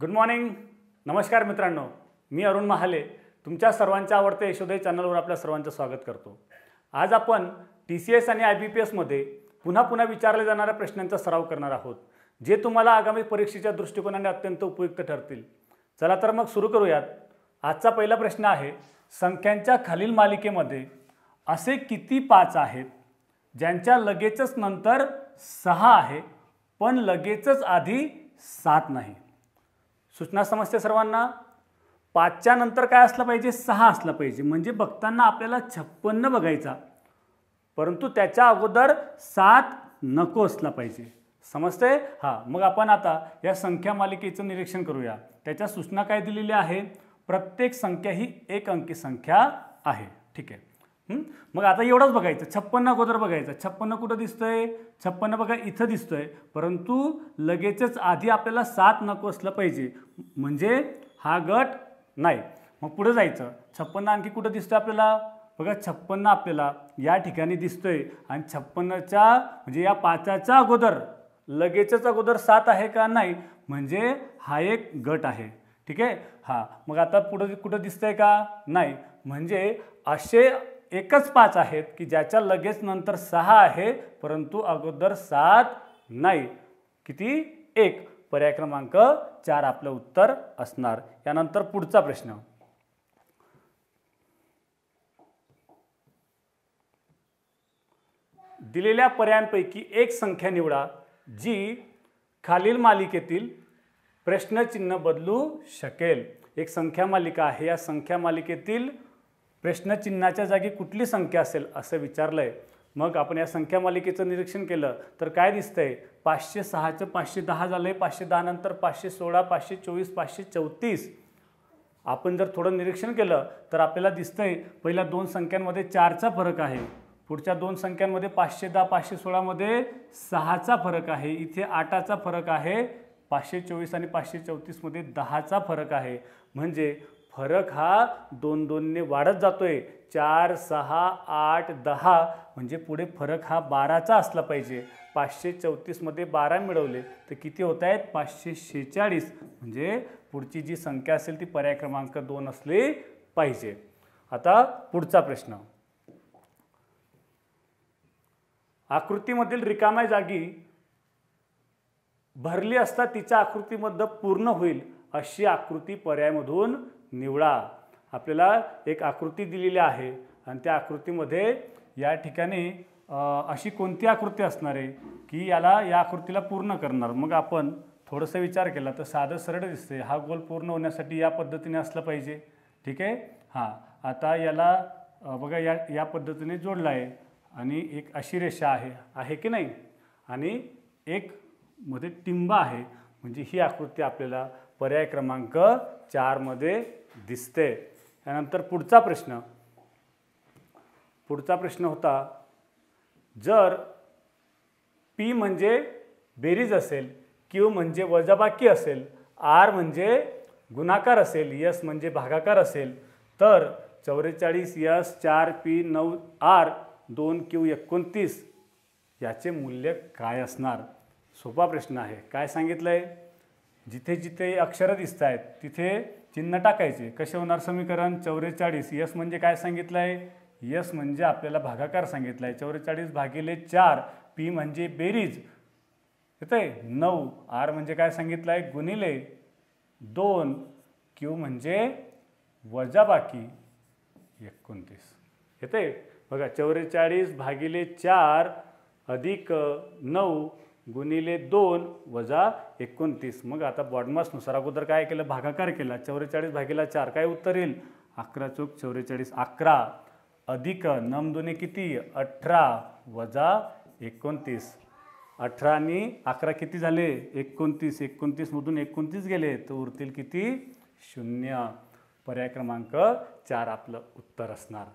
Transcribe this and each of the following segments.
good morning नमस्कार मित्रांनो मी अरुण महाले तुमच्या सर्वांच्या आवडते यशोदय चॅनलवर आपल्या सर्वांचं स्वागत करतो आज आपण टी सी एस आणि आय बी पी एसमध्ये पुन्हा पुन्हा विचारल्या जाणाऱ्या प्रश्नांचा सराव करणार आहोत जे तुम्हाला आगामी परीक्षेच्या दृष्टिकोनाने अत्यंत उपयुक्त ठरतील चला तर मग सुरू करूयात आजचा पहिला प्रश्न आहे संख्यांच्या खालील मालिकेमध्ये असे किती पाच आहेत ज्यांच्या लगेचच नंतर सहा आहे पण लगेचच आधी सात नाही सूचना समजते सर्वांना पाचच्या नंतर काय असलं पाहिजे सहा असलं पाहिजे म्हणजे बघताना आपल्याला छप्पन्न बघायचा परंतु त्याच्या अगोदर सात नको असला पाहिजे समजते हां मग आपण आता या संख्या मालिकेचं निरीक्षण करूया त्याच्या सूचना काय दिलेल्या आहे प्रत्येक संख्या ही एक अंकी संख्या आहे ठीक आहे मग आता एवढंच बघायचं छप्पन्न अगोदर बघायचं छप्पन्न कुठं दिसतंय छप्पन्न बघा इथं दिसतंय परंतु लगेचच आधी आपल्याला सात नको असलं पाहिजे म्हणजे हा गट नाही मग पुढं जायचं छप्पन्न आणखी कुठं दिसतं आपल्याला बघा छप्पन्न आपल्याला या ठिकाणी दिसतोय आणि छप्पन्नच्या म्हणजे या पाचाच्या अगोदर लगेचच अगोदर सात आहे का नाही म्हणजे हा एक गट आहे ठीक आहे हां मग आता पुढं कुठं दिसतंय का नाही म्हणजे असे एकच पाच आहेत की ज्याच्या लगेच नंतर सहा आहे परंतु अगोदर सात नाही किती एक पर्याय क्रमांक चार आपलं उत्तर असणार यानंतर पुढचा प्रश्न दिलेल्या पर्यायांपैकी एक संख्या निवडा जी खालील मालिकेतील प्रश्नचिन्ह बदलू शकेल एक संख्या मालिका आहे या संख्या मालिकेतील प्रश्नचिन्हाच्या जागी कुठली संख्या असेल असं विचारलं आहे मग आपण या संख्या मालिकेचं निरीक्षण केलं तर काय दिसतंय पाचशे सहाचं पाचशे दहा झालं आहे पाचशे दहा नंतर पाचशे सोळा पाचशे चोवीस पाचशे चौतीस आपण जर थोडं निरीक्षण केलं तर आपल्याला दिसतंय पहिल्या दोन संख्यांमध्ये चारचा फरक आहे पुढच्या दोन संख्यांमध्ये पाचशे दहा पाचशे सोळामध्ये सहाचा फरक आहे इथे आठाचा फरक आहे पाचशे चोवीस आणि पाचशे चौतीसमध्ये दहाचा फरक आहे म्हणजे फरक हा दोन दोनने वाढत जातोय चार सहा आठ दहा म्हणजे पुढे फरक हा बाराचा असला पाहिजे पाचशे चौतीसमध्ये बारा मिळवले तर किती होत आहेत पाचशे शेहेचाळीस म्हणजे पुढची जी संख्या असेल ती पर्याय क्रमांक दोन असली पाहिजे आता पुढचा प्रश्न आकृतीमधील रिकाम्या जागी भरली असता तिच्या आकृतीमध्ये पूर्ण होईल अशी आकृती पर्यायमधून निवडा आपल्याला एक आकृती दिलेली आहे आणि त्या आकृतीमध्ये या ठिकाणी अशी कोणती आकृती असणार आहे की याला या आकृतीला पूर्ण करणार मग आपण थोडंसं विचार केला तर साधं सरळ दिसते हा गोल पूर्ण होण्यासाठी या पद्धतीने असला पाहिजे ठीक आहे हां आता याला बघा या या पद्धतीने जोडला आहे आणि एक अशी रेषा आहे आहे की नाही आणि एक मध्ये टिंबा आहे म्हणजे ही आकृती आपल्याला पर्याय क्रमांक चारमध्ये दिसते त्यानंतर पुढचा प्रश्न पुढचा प्रश्न होता जर पी म्हणजे बेरीज असेल क्यू म्हणजे वजाबाकी असेल आर म्हणजे गुणाकार असेल यस म्हणजे भागाकार असेल तर चौवेचाळीस यस चार पी नऊ आर दोन क्यू एकोणतीस याचे मूल्य काय असणार सोपा प्रश्न आहे काय सांगितलं आहे जिथे जिथे अक्षरं दिसत आहेत तिथे चिन्ह टाकायचे कसे होणार समीकरण चौवेचाळीस यस म्हणजे काय सांगितलं आहे यस म्हणजे आपल्याला भागाकार सांगितला आहे चौवेचाळीस भागिले चार पी म्हणजे बेरीज येतं आहे नऊ आर म्हणजे काय सांगितलं आहे गुणिले दोन क्यू म्हणजे वजाबाकी एकोणतीस येते बघा चौवेचाळीस भागिले चार अधिक नऊ गुणिले दोन वजा एकोणतीस मग आता बॉडमासनुसार अगोदर काय केलं भागाकार केला चौवेचाळीस भागीला चार काय उत्तर येईल अकरा चोक चौवेचाळीस अकरा अधिक नम दोन्ही किती अठरा वजा एकोणतीस अठरा आणि अकरा किती झाले एकोणतीस एकोणतीसमधून एकोणतीस गेले तर उरतील किती शून्य पर्याय क्रमांक चार आपलं उत्तर असणार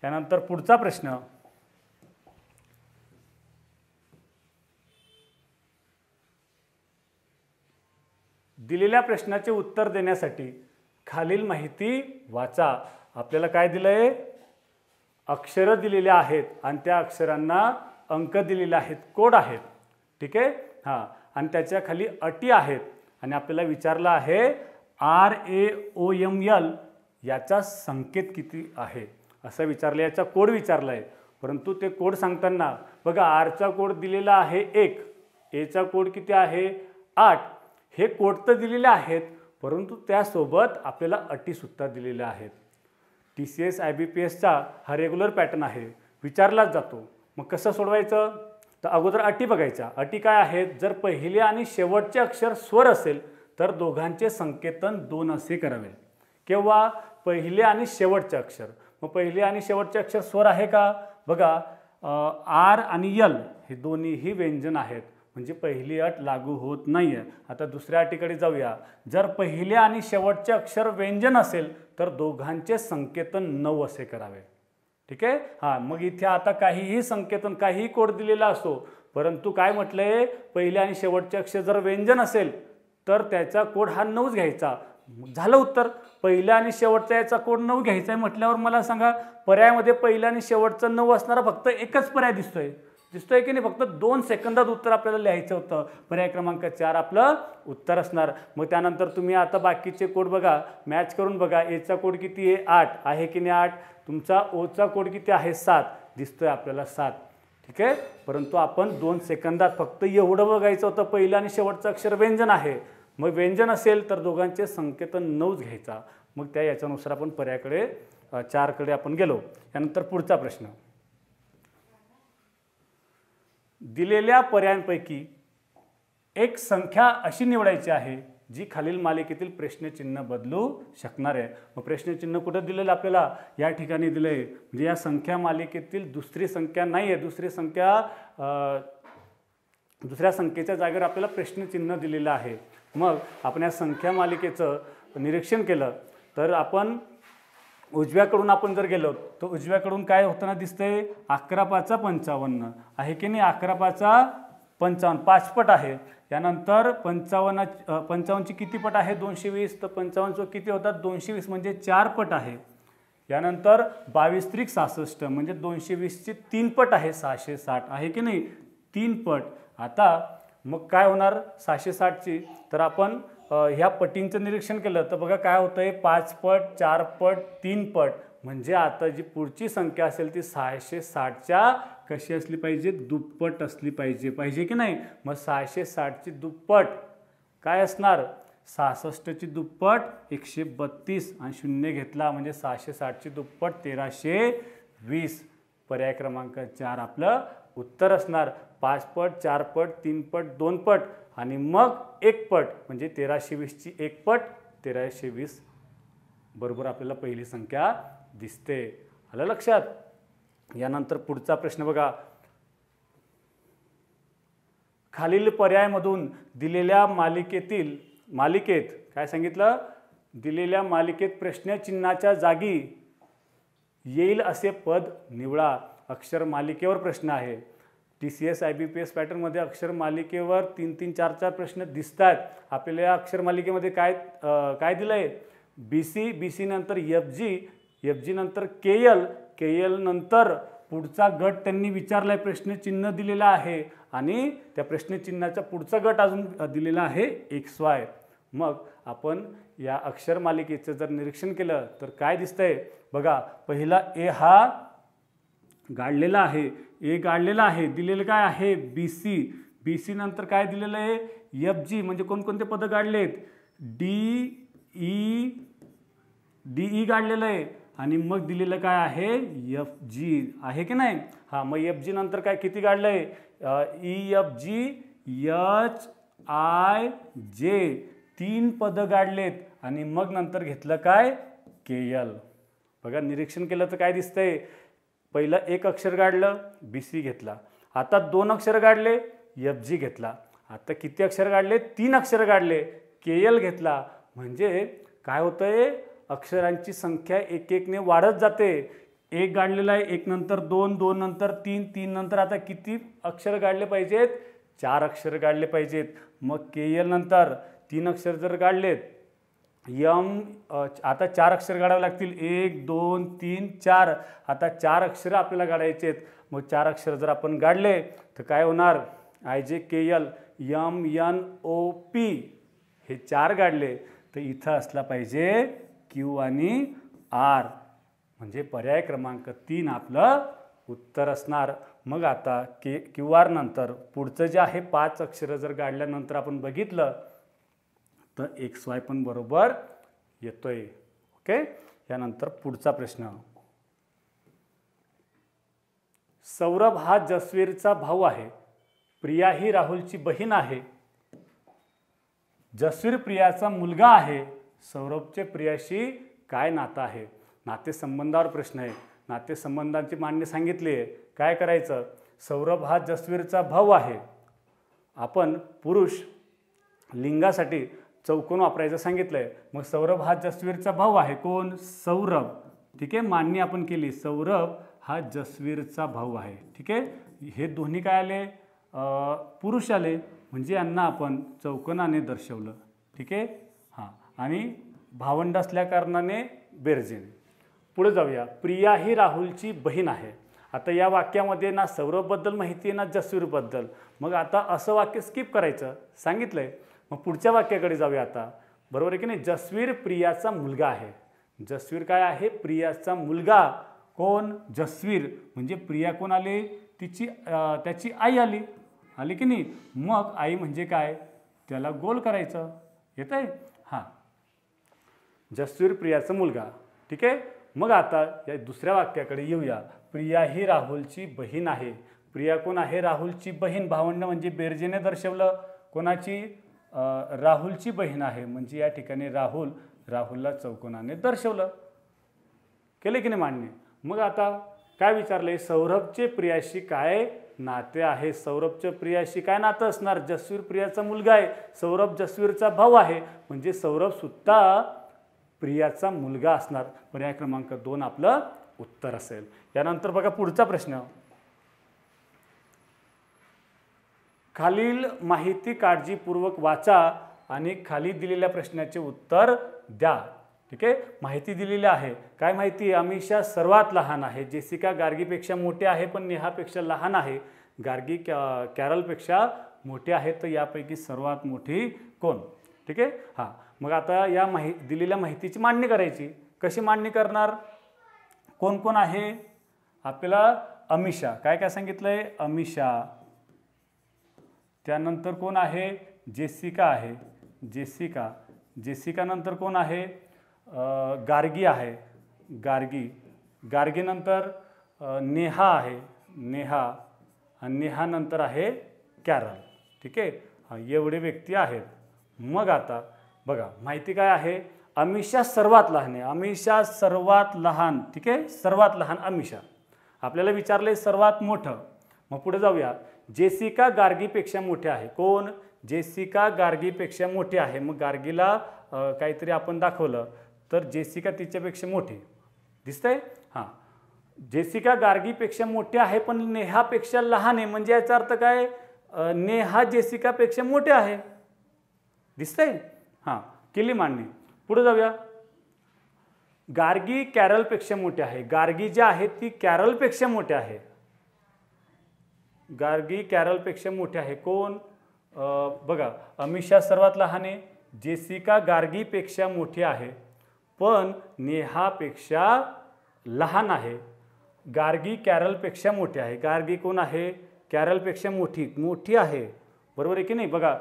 त्यानंतर पुढचा प्रश्न दिलेल्या प्रश्नाचे उत्तर देण्यासाठी खालील माहिती वाचा आपल्याला काय दिलं आहे अक्षरं दिलेले आहेत आणि त्या अक्षरांना अंक दिलेले आहेत कोड आहेत ठीक आहे हां आणि त्याच्या खाली अटी आहेत आणि आपल्याला विचारलं आहे R A O M L याचा संकेत किती आहे असं विचारलं याचा कोड विचारला आहे परंतु ते कोड सांगताना बघा आरचा कोड दिलेला आहे एक एचा कोड किती आहे आठ हे कोट तर दिलेले आहेत परंतु त्यासोबत आपल्याला अटीसुद्धा दिलेल्या आहेत T C S I B P एसचा हा रेग्युलर पॅटर्न आहे विचारलाच जातो मग कसं सोडवायचं तर अगोदर अटी बघायच्या अटी काय आहेत जर पहिले आणि शेवटचे अक्षर स्वर असेल तर दोघांचे संकेतन दोन असे करावे किंवा पहिले आणि शेवटचे अक्षर मग पहिले आणि शेवटचे अक्षर स्वर आहे का बघा आर आणि यल हे दोन्हीही व्यंजन आहेत म्हणजे पहिली अट लागू होत नाही आहे आता दुसऱ्या अटीकडे जाऊया जर पहिल्या आणि शेवटचे अक्षर व्यंजन असेल तर दोघांचे संकेतन नऊ असे करावे ठीक आहे हां मग इथे आता काहीही संकेतन काहीही कोड दिलेला असो परंतु काय म्हटलंय पहिले आणि शेवटचे अक्षर जर व्यंजन असेल तर त्याचा कोड हा नऊच घ्यायचा झालं उत्तर पहिल्या आणि शेवटचा याचा कोड नऊ घ्यायचा आहे म्हटल्यावर मला सांगा पर्यायामध्ये पहिला आणि शेवटचा नऊ असणारा फक्त एकच पर्याय दिसतोय दिसतोय की नाही फक्त दोन सेकंदात उत्तर आपल्याला लिहायचं होतं पर्याय क्रमांक चार आपलं उत्तर असणार मग त्यानंतर तुम्ही आता बाकीचे कोड बघा मॅच करून बघा एचा कोड किती आहे आठ आहे की नाही आठ तुमचा ओचा कोड किती आहे सात दिसतोय आपल्याला सात ठीक आहे परंतु आपण दोन सेकंदात फक्त एवढं बघायचं होतं पहिलं आणि शेवटचं अक्षर व्यंजन आहे मग व्यंजन असेल तर दोघांचे संकेतन नऊच घ्यायचा मग त्या याच्यानुसार आपण पर्यायाकडे चारकडे आपण गेलो त्यानंतर पुढचा प्रश्न दिलेल्या पर्यायांपैकी एक संख्या अशी निवडायची आहे जी खालील मालिकेतील प्रश्नचिन्ह बदलू शकणार आहे मग प्रश्नचिन्ह कुठं दिलेलं आपल्याला या ठिकाणी दिलं आहे म्हणजे या संख्या मालिकेतील दुसरी संख्या नाही आहे दुसरी संख्या दुसऱ्या संख्येच्या जागेवर आपल्याला प्रश्नचिन्ह दिलेलं आहे मग आपण या संख्या मालिकेचं निरीक्षण केलं तर आपण उजव्याकडून आपण जर गेलो तर उजव्याकडून काय होताना दिसतंय अकरा पाचा पंचावन्न आहे की नाही अकरा पाचा पंचावन्न पाचपट आहे यानंतर पंचावन्न पंचावन्नची किती पट आहे दोनशे वीस तर पंचावन्न किती होतात दोनशे वीस म्हणजे चार पट आहे यानंतर बावीस त्रिक सहासष्ट म्हणजे दोनशे वीसचे तीन पट आहे सहाशे साठ आहे की नाही तीन पट आता मग काय होणार सहाशे साठची तर आपण ह्या पटींचं निरीक्षण केलं तर बघा काय होतं आहे पाच पट चार पट तीन पट म्हणजे आता जी पुढची संख्या असेल ती सहाशे साठच्या कशी असली पाहिजे दुप्पट असली पाहिजे पाहिजे की नाही मग सहाशे साठची दुप्पट काय असणार सहासष्टची दुप्पट एकशे बत्तीस आणि शून्य घेतला म्हणजे सहाशे साठची दुप्पट तेराशे वीस पर्याय क्रमांक चार आपलं उत्तर असणार पाच पट चार पट तीन पट दोन पट आणि मग एक पट म्हणजे तेराशे वीसची एक पट तेराशे वीस बरोबर आपल्याला पहिली संख्या दिसते आलं लक्षात यानंतर पुढचा प्रश्न बघा खालील पर्यायमधून दिलेल्या मालिकेतील मालिकेत काय सांगितलं दिलेल्या मालिकेत प्रश्नचिन्हाच्या जागी येईल असे पद निवडा अक्षर मालिकेवर प्रश्न आहे T C S I B P S पॅटर्नमध्ये अक्षरमालिकेवर तीन तीन चार चार प्रश्न दिसत आहेत आपल्याला या अक्षरमालिकेमध्ये काय काय दिलं आहे बी सी बी सी नंतर एफ जी एफ जी नंतर के एल के एल नंतर पुढचा गट त्यांनी विचारला आहे प्रश्नचिन्ह दिलेला आहे आणि त्या प्रश्नचिन्हाचा पुढचा गट अजून दिलेला आहे एक्स वाय मग आपण या अक्षरमालिकेचं जर निरीक्षण केलं तर काय दिसतंय बघा पहिला ए हा गाडलेलं आहे ए गाडलेलं आहे दिलेलं काय आहे बी सी बी सी नंतर काय दिलेलं आहे एफ जी म्हणजे कोणकोणते पदं गाडलेत डी ई डी ई गाडलेलं आहे आणि मग दिलेलं काय आहे एफ जी आहे की नाही हां मग एफ जी नंतर काय किती गाडलं आहे E F G H I J तीन पदं गाडलेत आणि मग नंतर घेतलं काय के एल बघा निरीक्षण केलं तर काय दिसतंय पहिलं एक अक्षर गाडलं बी सी घेतला आता दोन अक्षर गाडले एफ जी घेतला आता किती अक्षर गाडले तीन अक्षर गाडले के एल घेतला म्हणजे काय होतं आहे अक्षरांची संख्या एक एकने वाढत जाते एक गाडलेला आहे एक नंतर दोन दोन नंतर तीन तीन नंतर आता किती अक्षर गाडले पाहिजेत चार अक्षर गाडले पाहिजेत मग के एल नंतर तीन अक्षर जर गाडलेत यम आता चार अक्षर काढावे लागतील एक दोन तीन चार आता चार अक्षरं आपल्याला गाडायचेत आहेत मग चार अक्षर जर आपण गाडले तर काय होणार I J K L M N O P हे चार गाडले तर इथं असला पाहिजे क्यू आणि आर म्हणजे पर्याय क्रमांक तीन आपलं उत्तर असणार मग आता के क्यू आर नंतर पुढचं जे आहे पाच अक्षरं जर गाडल्यानंतर आपण बघितलं तर एक्स वाय पण बरोबर येतोय ओके यानंतर पुढचा प्रश्न सौरभ हा जसवीरचा भाऊ आहे प्रिया ही राहुलची बहीण आहे जसवीर प्रियाचा मुलगा आहे सौरभचे प्रियाशी काय नातं आहे नातेसंबंधावर प्रश्न आहे नातेसंबंधांची मान्य सांगितली आहे काय करायचं सौरभ हा जसवीरचा भाऊ आहे आपण पुरुष लिंगासाठी चौकोन वापरायचं सांगितलंय मग सौरभ हा जसवीरचा भाऊ आहे कोण सौरभ ठीक आहे मान्य आपण केली सौरभ हा जसवीरचा भाऊ आहे ठीक आहे हे दोन्ही काय आले पुरुष आले म्हणजे यांना आपण चौकनाने दर्शवलं ठीक आहे हां आणि भावंड असल्याकारणाने बेरजेने पुढे जाऊया प्रिया ही राहुलची बहीण आहे आता या वाक्यामध्ये ना सौरभबद्दल माहिती आहे ना जसवीरबद्दल मग आता असं वाक्य स्किप करायचं सांगितलं आहे मग पुढच्या वाक्याकडे जाऊया आता बरोबर आहे की नाही जसवीर प्रियाचा मुलगा आहे जसवीर काय आहे प्रियाचा मुलगा कोण जसवीर म्हणजे प्रिया कोण आली तिची त्याची आई आली आली की नाही मग आई म्हणजे काय त्याला गोल करायचं येत आहे हां जसवीर प्रियाचा मुलगा ठीक आहे मग आता या दुसऱ्या वाक्याकडे येऊया प्रिया ही राहुलची बहीण आहे प्रिया कोण आहे राहुलची बहीण भावंड म्हणजे बेरजेने दर्शवलं कोणाची राहुलची बहीण आहे म्हणजे या ठिकाणी राहुल राहुलला चौकोनाने दर्शवलं केलं की नाही मान्य मग आता काय विचारलं सौरभचे प्रियाशी काय नाते आहे सौरभच्या प्रियाशी काय नातं असणार जसवीर प्रियाचा मुलगा आहे सौरभ जसवीरचा भाऊ आहे म्हणजे सौरभ सुद्धा प्रियाचा मुलगा असणार पर्याय क्रमांक दोन आपलं उत्तर असेल यानंतर बघा पुढचा प्रश्न खालील माहिती काळजीपूर्वक वाचा आणि खाली दिलेल्या प्रश्नाचे उत्तर द्या ठीक आहे माहिती दिलेली आहे काय माहिती अमिषा सर्वात लहान आहे जेसिका गार्गीपेक्षा मोठे आहे पण नेहापेक्षा लहान आहे गार्गी कॅ कॅरलपेक्षा मोठे आहे तर यापैकी सर्वात मोठी कोण ठीक आहे हां मग आता या माहि दिलेल्या माहितीची मांडणी करायची कशी मांडणी करणार कोण कोण आहे आपल्याला अमिषा काय काय सांगितलं आहे अमिषा त्यानंतर कोण आहे जेसिका आहे जेसिका जेसिकानंतर कोण आहे गार्गी आहे गार्गी गार्गीनंतर नेहा आहे नेहा आणि नेहानंतर आहे कॅरल ठीक आहे एवढे व्यक्ती आहेत मग आता बघा माहिती काय आहे अमिषा सर्वात लहान आहे अमिषा सर्वात लहान ठीक आहे सर्वात लहान अमिषा आपल्याला विचारले सर्वात मोठं मग पुढे जाऊया जेसिका गार्गीपेक्षा मोठे आहे कोण जेसिका गार्गीपेक्षा मोठे आहे मग गार्गीला काहीतरी आपण दाखवलं तर जेसिका तिच्यापेक्षा मोठी दिसतंय हां जेसिका गार्गीपेक्षा मोठी आहे पण नेहापेक्षा लहान आहे म्हणजे याचा अर्थ काय नेहा जेसिकापेक्षा मोठे आहे दिसतंय हां केली मांडणी पुढे जाऊया गार्गी कॅरलपेक्षा मोठी आहे गार्गी जी आहे ती कॅरलपेक्षा मोठी आहे गार्गी कॅरलपेक्षा मोठे आहे कोण बघा अमित सर्वात लहान आहे जेसिका गार्गीपेक्षा मोठी आहे पण नेहापेक्षा लहान आहे गार्गी कॅरलपेक्षा मोठी आहे गार्गी कोण आहे कॅरलपेक्षा मोठी मोठी आहे बरोबर आहे की नाही बघा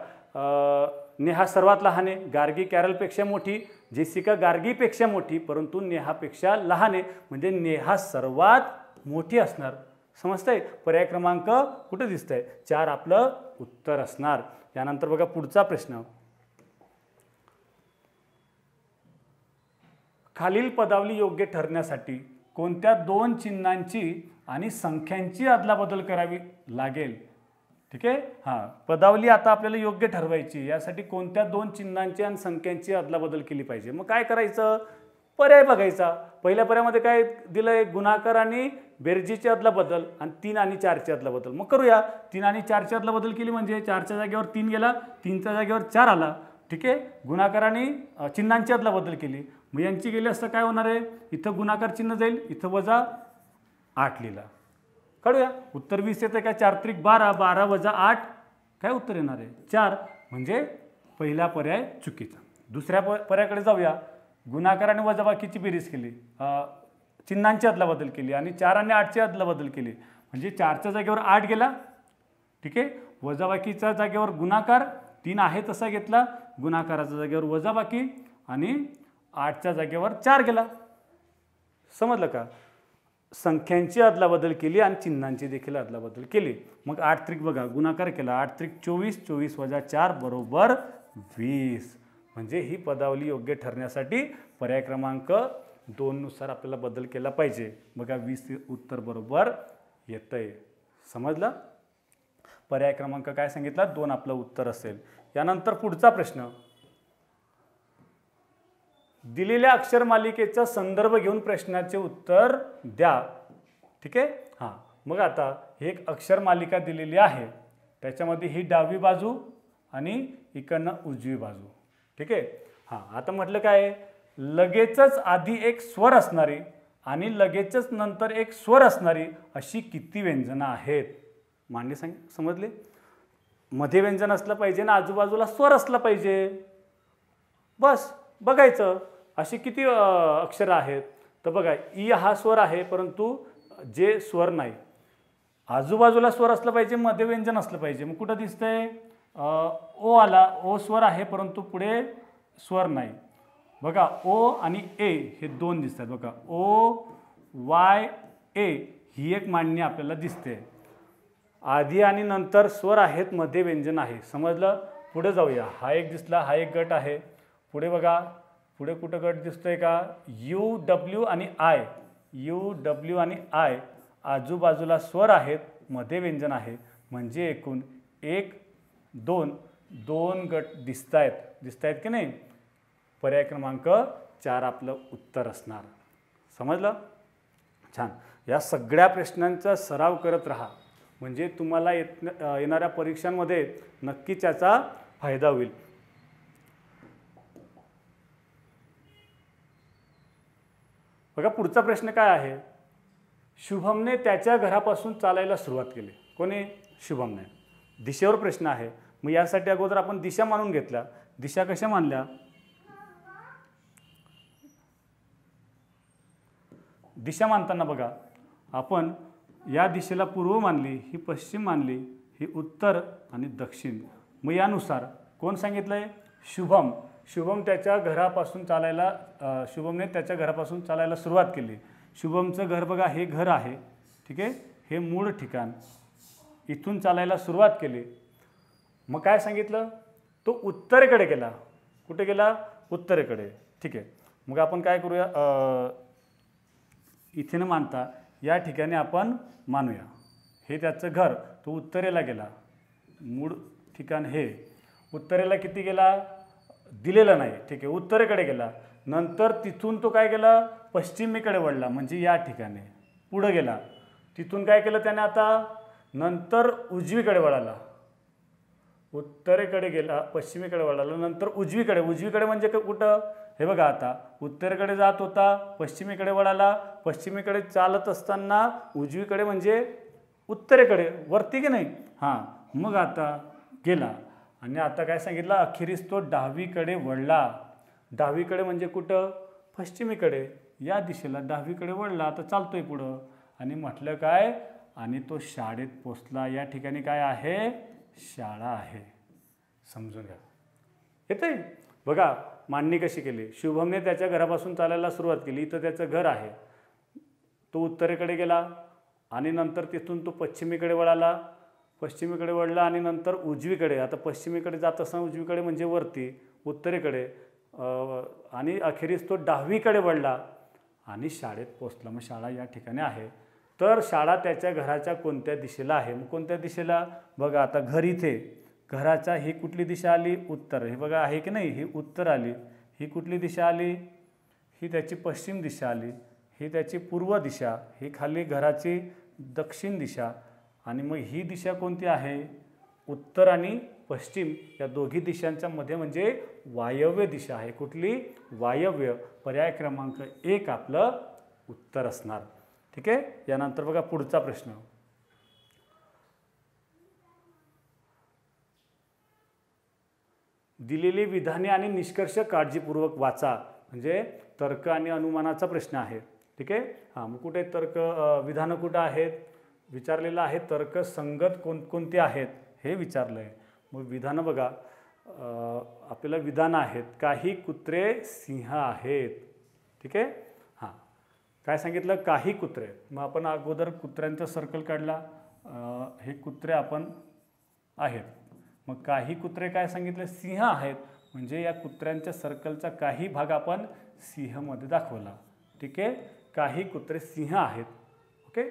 नेहा सर्वात लहान आहे गार्गी कॅरलपेक्षा मोठी जेसिका गार्गीपेक्षा मोठी परंतु नेहापेक्षा लहान आहे म्हणजे नेहा सर्वात मोठी असणार समजतंय पर्याय क्रमांक कुठं दिसतंय चार आपलं उत्तर असणार यानंतर बघा पुढचा प्रश्न खालील पदावली योग्य ठरण्यासाठी कोणत्या दोन चिन्हांची आणि संख्यांची अदलाबदल करावी लागेल ठीक आहे हां पदावली आता आपल्याला योग्य ठरवायची यासाठी कोणत्या दोन चिन्हांची आणि संख्यांची अदलाबदल केली पाहिजे मग काय करायचं पर्याय बघायचा पहिल्या पर्यायामध्ये काय दिलं आहे गुणाकार आणि बेरजेच्या आदला बदल आणि तीन आणि चारच्या आदला बदल मग करूया तीन आणि चारच्या आदला बदल केली म्हणजे चारच्या जागेवर तीन गेला तीनच्या जागेवर चार आला ठीक आहे गुणाकाराने चिन्हांची आदला बदल केली मग यांची गेली असता काय होणार आहे इथं गुणाकार चिन्ह जाईल इथं वजा आठ लिहिला कळूया उत्तर वीस येतं काय चार त्रिक बारा बारा वजा आठ काय उत्तर येणार आहे चार म्हणजे पहिला पर्याय चुकीचा दुसऱ्या प पर्यायाकडे जाऊया गुणाकाराने वजाबाकीची बेरीज केली चिन्हांची अदलाबदल केली आणि चार आणि आठची अदलाबदल केली म्हणजे चारच्या जागेवर आठ गेला ठीक आहे वजाबाकीच्या जागेवर गुणाकार तीन आहे तसा घेतला गुणाकाराच्या जागेवर वजाबाकी आणि आठच्या जागेवर चार गेला समजलं का संख्यांची अदलाबदल केली आणि चिन्हांची देखील अदलाबदल केली मग आठ त्रिक बघा गुणाकार केला आठ त्रिक चोवीस चोवीस वजा चार बरोबर वीस म्हणजे ही पदावली योग्य ठरण्यासाठी पर्याय क्रमांक दोननुसार आपल्याला बदल केला पाहिजे बघा वीस उत्तर बरोबर येतं आहे समजलं पर्याय क्रमांक काय सांगितला दोन आपलं उत्तर असेल यानंतर पुढचा प्रश्न दिलेल्या अक्षर मालिकेचा संदर्भ घेऊन प्रश्नाचे उत्तर द्या ठीक आहे हां मग आता हे एक अक्षरमालिका दिलेली आहे त्याच्यामध्ये ही डावी बाजू आणि इकडनं उजवी बाजू ठीक आहे हां आता म्हटलं काय आहे लगेचच आधी एक स्वर असणारी आणि लगेचच नंतर एक स्वर असणारी अशी किती व्यंजनं आहेत मान्य सांग समजले मध्ये व्यंजन असलं पाहिजे ना आजूबाजूला स्वर असला पाहिजे बस बघायचं अशी किती अक्षरं आहेत तर बघा ई हा स्वर आहे परंतु जे स्वर नाही आजूबाजूला स्वर असलं पाहिजे मध्ये व्यंजन असलं पाहिजे मग कुठं दिसतंय ओ आला ओ स्वर आहे परंतु पुढे स्वर नाही बघा ओ आणि ए हे दोन दिसतात बघा ओ वाय ए ही एक मांडणी आपल्याला दिसते आधी आणि नंतर स्वर आहेत मध्ये व्यंजन आहे समजलं पुढे जाऊया हा एक दिसला हा एक गट आहे पुढे बघा पुढे कुठं गट दिसतोय का यू डब्ल्यू आणि आय यू डब्ल्यू आणि आय आजूबाजूला स्वर आहेत मध्ये व्यंजन आहे म्हणजे एकूण एक दोन दोन गट दिसत आहेत दिसत आहेत की नाही पर्याय क्रमांक चार आपलं उत्तर असणार समजलं छान या सगळ्या प्रश्नांचा सराव करत राहा म्हणजे तुम्हाला येत येणाऱ्या परीक्षांमध्ये नक्कीच याचा फायदा होईल बघा पुढचा प्रश्न काय आहे शुभमने त्याच्या घरापासून चालायला सुरुवात केली कोणी शुभमने दिशेवर प्रश्न आहे मग यासाठी अगोदर आपण दिशा मानून घेतल्या दिशा कशा मानल्या दिशा मानताना बघा आपण या दिशेला पूर्व मानली ही पश्चिम मानली ही उत्तर आणि दक्षिण मग यानुसार कोण सांगितलं आहे शुभम शुभम त्याच्या घरापासून चालायला शुभमने त्याच्या घरापासून चालायला सुरुवात केली शुभमचं घर बघा हे घर आहे ठीक आहे हे मूळ ठिकाण इथून चालायला सुरुवात केली मग काय सांगितलं तो उत्तरेकडे गेला कुठे गेला उत्तरेकडे ठीक आहे मग आपण काय करूया इथे न मानता या ठिकाणी आपण मानूया हे त्याचं घर तो उत्तरेला गेला मूळ ठिकाण हे उत्तरेला किती गेला दिलेलं नाही ठीक आहे उत्तरेकडे गेला नंतर तिथून तो काय केला पश्चिमेकडे वळला म्हणजे या ठिकाणी पुढं गेला तिथून काय केलं त्याने आता नंतर उजवीकडे वळाला उत्तरेकडे गेला पश्चिमेकडे वळाला नंतर उजवीकडे उजवीकडे म्हणजे कुठं हे बघा आता उत्तरेकडे जात होता पश्चिमेकडे वळाला पश्चिमेकडे चालत असताना उजवीकडे म्हणजे उत्तरेकडे वरती की नाही हां मग आता गेला आणि आता काय सांगितलं अखेरीस तो डावीकडे वळला डावीकडे म्हणजे कुठं पश्चिमेकडे या दिशेला डावीकडे वळला आता चालतोय पुढं आणि म्हटलं काय आणि तो शाळेत पोचला या ठिकाणी काय आहे शाळा आहे समजून घ्या येते बघा मांडणी कशी केली शुभमने त्याच्या घरापासून चालायला सुरुवात केली इथं त्याचं घर आहे तो उत्तरेकडे गेला आणि नंतर तिथून तो पश्चिमेकडे वळाला पश्चिमेकडे वळला आणि नंतर उजवीकडे आता पश्चिमेकडे जात असताना उजवीकडे म्हणजे वरती उत्तरेकडे आणि अखेरीस तो दहावीकडे वळला आणि शाळेत पोचला मग शाळा या ठिकाणी आहे तर शाळा त्याच्या घराच्या कोणत्या दिशेला आहे मग कोणत्या दिशेला बघा आता घर इथे घराचा ही कुठली दिशा आली उत्तर हे बघा आहे की नाही ही उत्तर आली ही कुठली दिशा आली ही त्याची पश्चिम दिशा आली ही त्याची पूर्व दिशा ही खाली घराची दक्षिण दिशा आणि मग ही दिशा कोणती आहे उत्तर आणि पश्चिम या दोघी दिशांच्या मध्ये म्हणजे वायव्य दिशा आहे कुठली वायव्य पर्याय क्रमांक एक आपलं उत्तर असणार ठीक आहे यानंतर बघा पुढचा प्रश्न दिलेले विधाने आणि निष्कर्ष काळजीपूर्वक वाचा म्हणजे तर्क आणि अनुमानाचा प्रश्न आहे ठीक आहे हां मग कुठे तर्क विधानं कुठं आहेत विचारलेलं आहे तर्क संगत कोणकोणते आहेत हे विचारलं आहे मग विधानं बघा आपल्याला विधानं आहेत काही कुत्रे सिंह आहेत ठीक आहे हां काय सांगितलं काही कुत्रे मग आपण अगोदर कुत्र्यांचा सर्कल काढला हे कुत्रे आपण आहेत मग काही कुत्रे काय सांगितले सिंह आहेत म्हणजे या कुत्र्यांच्या सर्कलचा काही भाग आपण सिंहमध्ये दाखवला ठीक आहे काही कुत्रे सिंह आहेत ओके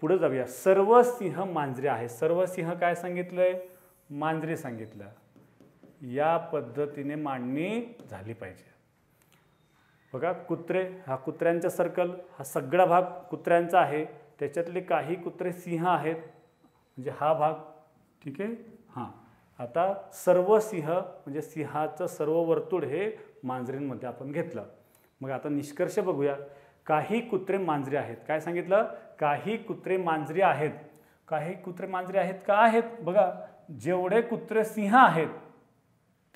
पुढे जाऊया सर्व सिंह मांजरे आहेत सर्व सिंह काय सांगितलं आहे मांजरे सांगितलं या पद्धतीने मांडणी झाली पाहिजे बघा कुत्रे हा कुत्र्यांचा सर्कल हा सगळा भाग कुत्र्यांचा आहे त्याच्यातले काही कुत्रे सिंह आहेत म्हणजे हा भाग ठीक आहे आता सर्व सिंह म्हणजे सिंहाचं सर्व वर्तुळ हे मांजरींमध्ये आपण घेतलं मग आता निष्कर्ष बघूया काही कुत्रे मांजरे आहेत काय सांगितलं काही कुत्रे मांजरी आहेत काही कुत्रे मांजरी आहेत का आहेत बघा जेवढे कुत्रे सिंह आहेत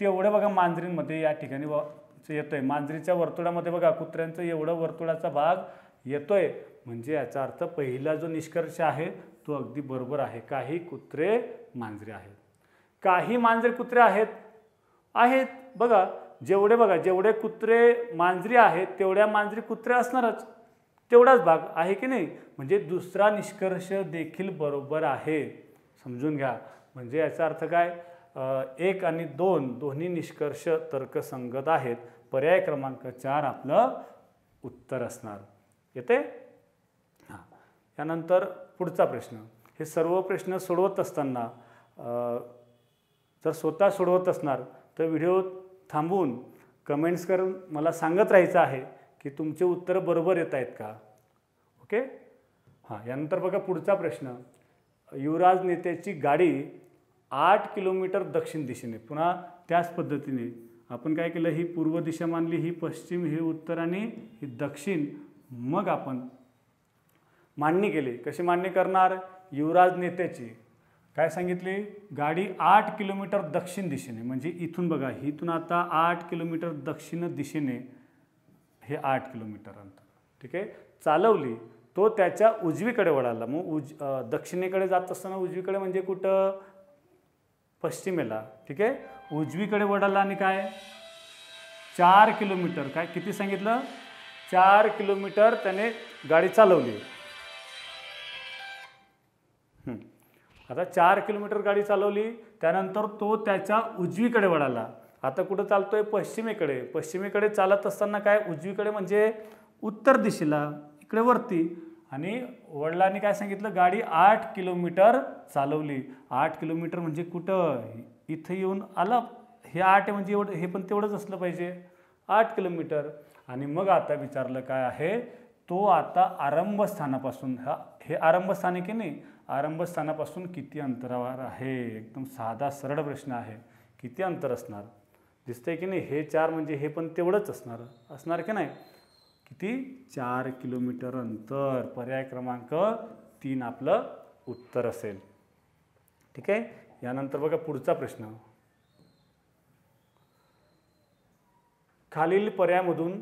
तेवढे बघा मांजरींमध्ये या ठिकाणी येतोय मांजरीच्या वर्तुळामध्ये बघा कुत्र्यांचं एवढं वर्तुळाचा भाग येतोय म्हणजे याचा अर्थ पहिला जो निष्कर्ष आहे तो अगदी बरोबर आहे काही कुत्रे मांजरे आहेत काही मांजरे कुत्रे आहेत आहेत बघा जेवढे बघा जेवढे कुत्रे मांजरी आहेत तेवढ्या मांजरी कुत्रे असणारच तेवढाच भाग आहे की नाही म्हणजे दुसरा निष्कर्ष देखील बरोबर आहे समजून घ्या म्हणजे याचा अर्थ काय एक आणि दोन दोन्ही निष्कर्ष तर्कसंगत आहेत पर्याय क्रमांक चार आपलं उत्तर असणार येते हां त्यानंतर पुढचा प्रश्न हे सर्व प्रश्न सोडवत असताना जर स्वतः सोडवत असणार तर व्हिडिओ थांबवून कमेंट्स करून मला सांगत राहायचं आहे की तुमचे उत्तर बरोबर येत आहेत का ओके हां यानंतर बघा पुढचा प्रश्न युवराज नेत्याची गाडी आठ किलोमीटर दक्षिण दिशेने पुन्हा त्याच पद्धतीने आपण काय केलं ही पूर्व दिशा मानली ही पश्चिम ही उत्तर आणि ही दक्षिण मग आपण मांडणी केली कशी मांडणी करणार युवराज नेत्याची काय सांगितली गाडी आठ किलोमीटर दक्षिण दिशेने म्हणजे इथून बघा इथून आता आठ किलोमीटर दक्षिण दिशेने हे आठ किलोमीटर अंतर ठीक आहे चालवली तो त्याच्या उजवीकडे वळाला मग उज दक्षिणेकडे जात असताना उजवीकडे म्हणजे कुठं पश्चिमेला ठीक आहे उजवीकडे वळाला आणि काय चार किलोमीटर काय किती सांगितलं चार किलोमीटर त्याने गाडी चालवली आता चार किलोमीटर गाडी चालवली त्यानंतर तो त्याच्या उजवीकडे वळाला आता कुठं चालतोय पश्चिमेकडे पश्चिमेकडे चालत असताना काय उजवीकडे म्हणजे उत्तर दिशेला इकडे वरती आणि वडिलांनी काय सांगितलं गाडी आठ किलोमीटर चालवली आठ किलोमीटर म्हणजे कुठं इथं येऊन आला हे आठ म्हणजे एवढं हे पण तेवढंच असलं पाहिजे आठ किलोमीटर आणि मग आता विचारलं काय आहे तो आता आरंभस्थानापासून हा हे आरंभस्थान आहे की नाही आरंभस्थानापासून किती अंतरावर आहे एकदम साधा सरळ प्रश्न आहे किती अंतर असणार दिसतंय की नाही हे चार म्हणजे हे पण तेवढंच असणार असणार की नाही किती चार किलोमीटर अंतर पर्याय क्रमांक तीन आपलं उत्तर असेल ठीक आहे यानंतर बघा पुढचा प्रश्न खालील पर्यायामधून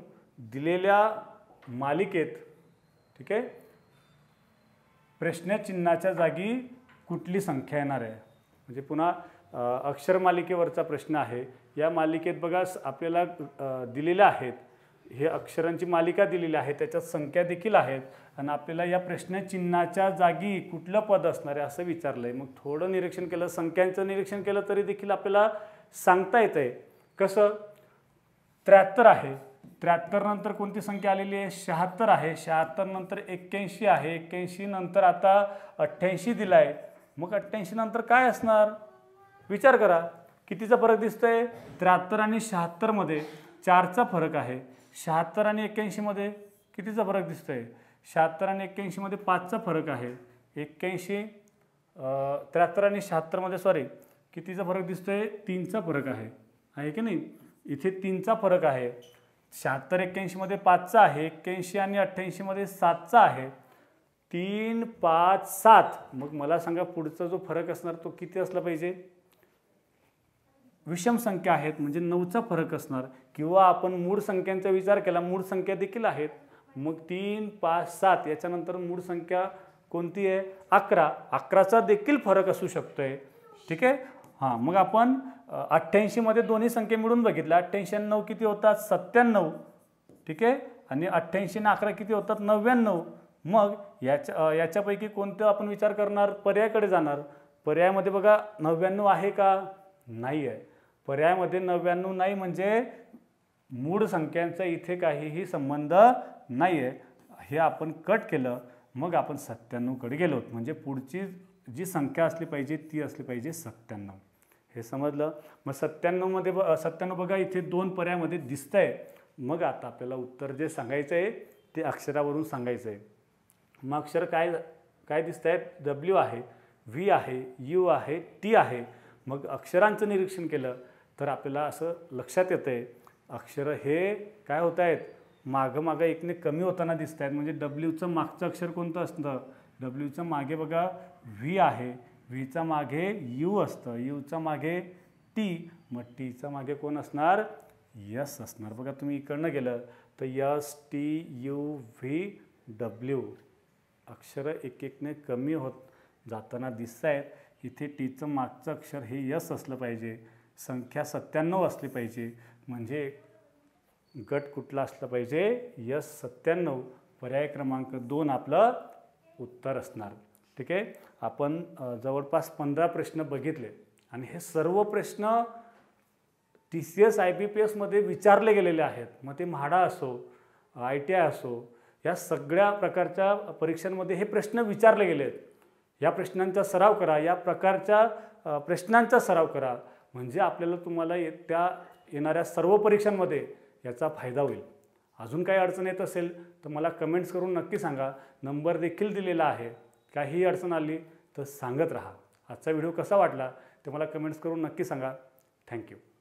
दिलेल्या मालिकेत ठीक आहे प्रश्नचिन्हाच्या जागी कुठली संख्या येणार आहे म्हणजे पुन्हा अक्षरमालिकेवरचा प्रश्न आहे या मालिकेत बघा आपल्याला दिलेल्या आहेत हे अक्षरांची मालिका दिलेली आहे त्याच्यात संख्या देखील आहेत आणि आपल्याला या प्रश्नचिन्हाच्या जागी कुठलं पद असणार आहे असं विचारलं आहे मग थोडं निरीक्षण केलं संख्यांचं निरीक्षण केलं तरी देखील आपल्याला सांगता येतं आहे कसं त्र्याहत्तर आहे त्र्याहत्तर नंतर कोणती संख्या आलेली आहे शहात्तर आहे शहात्तर नंतर एक्क्याऐंशी आहे एक्क्याऐंशी नंतर आता अठ्ठ्याऐंशी दिला आहे मग अठ्ठ्याऐंशी नंतर काय असणार विचार करा कितीचा फरक दिसतो आहे त्र्याहत्तर आणि शहात्तरमध्ये चारचा फरक आहे शहात्तर आणि एक्क्याऐंशीमध्ये कितीचा फरक दिसतो आहे शहात्तर आणि एक्क्याऐंशीमध्ये पाचचा फरक आहे एक्क्याऐंशी त्र्याहत्तर आणि शहात्तरमध्ये सॉरी कितीचा फरक दिसतो आहे तीनचा फरक आहे आहे की नाही इथे तीनचा फरक आहे शहात्तर एक्क्याऐंशीमध्ये पाचचा आहे एक्क्याऐंशी आणि अठ्ठ्याऐंशीमध्ये सातचा आहे तीन पाच सात मग मला सांगा पुढचा जो फरक असणार तो किती असला पाहिजे विषम संख्या आहेत म्हणजे नऊचा फरक असणार किंवा आपण मूळ संख्यांचा विचार केला मूळ संख्या देखील आहेत मग तीन पाच सात याच्यानंतर मूळ संख्या कोणती आहे अकरा अकराचा देखील फरक असू शकतोय ठीक आहे हां मग आपण अठ्ठ्याऐंशीमध्ये दोन्ही संख्या मिळून बघितल्या अठ्ठ्याऐंशी नऊ किती होतात सत्त्याण्णव ठीक आहे आणि अठ्ठ्याऐंशी आणि अकरा किती होतात नव्याण्णव मग याच्या याच्यापैकी कोणतं आपण विचार करणार पर्यायाकडे जाणार पर्यायामध्ये बघा नव्याण्णव आहे का नाही आहे पर्यायामध्ये नव्याण्णव नाही म्हणजे मूळ संख्यांचा इथे काहीही संबंध नाही आहे हे आपण कट केलं मग आपण सत्त्याण्णवकडे गेलो म्हणजे पुढची जी संख्या असली पाहिजे ती असली पाहिजे सत्त्याण्णव हे समजलं मग सत्त्याण्णवमध्ये ब सत्त्याण्णव बघा इथे दोन पर्यायामध्ये दिसत आहे मग आता आपल्याला उत्तर जे सांगायचं आहे ते अक्षरावरून सांगायचं आहे मग अक्षर काय काय दिसत आहेत डब्ल्यू आहे व्ही आहे यू आहे टी आहे मग अक्षरांचं निरीक्षण केलं तर आपल्याला असं लक्षात येतं आहे अक्षरं हे काय होत आहेत मागं मागं एकने कमी होताना दिसत आहेत म्हणजे डब्ल्यूचं मागचं अक्षर कोणतं असतं डब्ल्यूचं मागे बघा व्ही आहे व्हीच्या मागे यू असतं यूच्या मागे टी मग टीच्या मागे कोण असणार यस असणार बघा तुम्ही इकडनं गेलं तर S T U V W अक्षर एक एकने कमी होत जाताना दिसत आहेत इथे टीचं मागचं अक्षर हे यस असलं पाहिजे संख्या सत्त्याण्णव असली पाहिजे म्हणजे गट कुठला असला पाहिजे यस सत्त्याण्णव पर्याय क्रमांक दोन आपलं उत्तर असणार ठीक आहे आपण जवळपास पंधरा प्रश्न बघितले आणि हे सर्व प्रश्न T C S I B P एसमध्ये विचारले गेलेले आहेत मग ते म्हाडा असो आय टी आय असो या सगळ्या प्रकारच्या परीक्षांमध्ये हे प्रश्न विचारले गेले आहेत या प्रश्नांचा सराव करा या प्रकारच्या प्रश्नांचा सराव करा म्हणजे आपल्याला तुम्हाला ये त्या येणाऱ्या सर्व परीक्षांमध्ये याचा फायदा होईल अजून काही अडचण येत असेल तर मला कमेंट्स करून नक्की सांगा नंबर देखील दिलेला आहे काहीही अडचण आली तर सांगत राहा आजचा व्हिडिओ कसा वाटला ते मला कमेंट्स करून नक्की सांगा थँक्यू